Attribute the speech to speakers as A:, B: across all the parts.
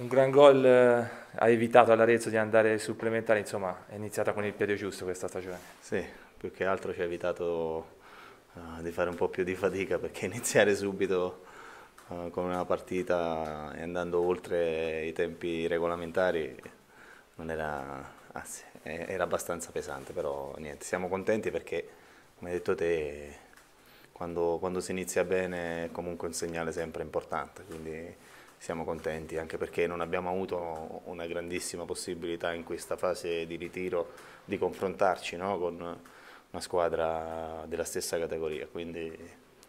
A: Un gran gol eh, ha evitato all'Arezzo di andare supplementare, insomma è iniziata con il piede
B: giusto questa stagione. Sì, più che altro ci ha evitato uh, di fare un po' più di fatica perché iniziare subito uh, con una partita e andando oltre i tempi regolamentari non era, anzi, era abbastanza pesante, però niente, siamo contenti perché come hai detto te quando, quando si inizia bene è comunque un segnale sempre importante, quindi siamo contenti anche perché non abbiamo avuto una grandissima possibilità in questa fase di ritiro di confrontarci no? con una squadra della stessa categoria, quindi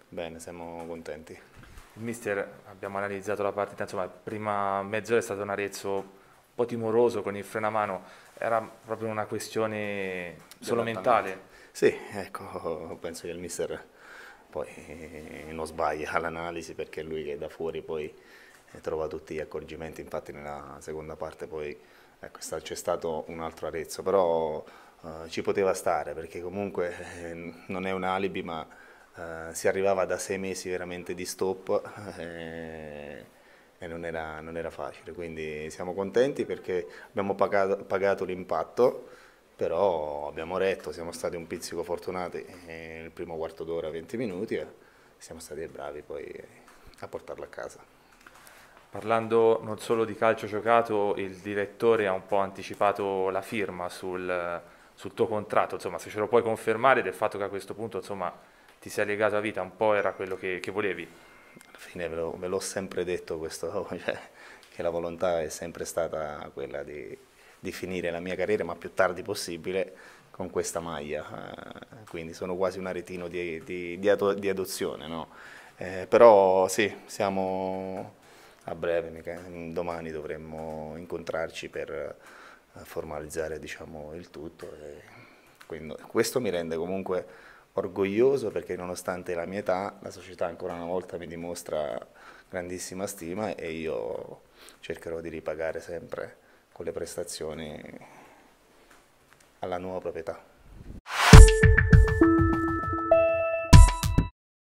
B: bene, siamo contenti.
A: Mister, abbiamo analizzato la partita, insomma, la prima mezz'ora è stato un Arezzo un po' timoroso con il frenamano, era proprio una questione
B: solo mentale. Sì, ecco, penso che il mister poi non sbaglia l'analisi perché è lui che da fuori poi trova tutti gli accorgimenti, infatti nella seconda parte poi ecco, c'è stato un altro Arezzo, però eh, ci poteva stare perché comunque eh, non è un alibi ma eh, si arrivava da sei mesi veramente di stop e, eh, e non, era, non, era, facile, quindi siamo contenti perché abbiamo pagato, pagato l'impatto però abbiamo retto, siamo stati un pizzico fortunati nel eh, primo quarto d'ora, 20 minuti e siamo stati bravi poi a portarlo a casa.
A: Parlando non solo di calcio giocato, il direttore ha un po' anticipato la firma sul, sul tuo contratto, insomma, se ce lo puoi confermare del fatto che a questo punto insomma, ti sei legato a vita, un po' era
B: quello che, che volevi. Alla fine ve l'ho sempre detto questo, cioè, che la volontà è sempre stata quella di, di, finire la mia carriera, ma più tardi possibile, con questa maglia, eh, quindi sono quasi un aretino di, di, di adozione, no? eh, però sì, siamo a breve, domani dovremmo incontrarci per eh, formalizzare diciamo, il tutto. Quindi, questo mi rende comunque orgoglioso perché nonostante la mia età la società ancora una volta mi dimostra grandissima stima e io cercherò di ripagare sempre con le prestazioni alla nuova proprietà.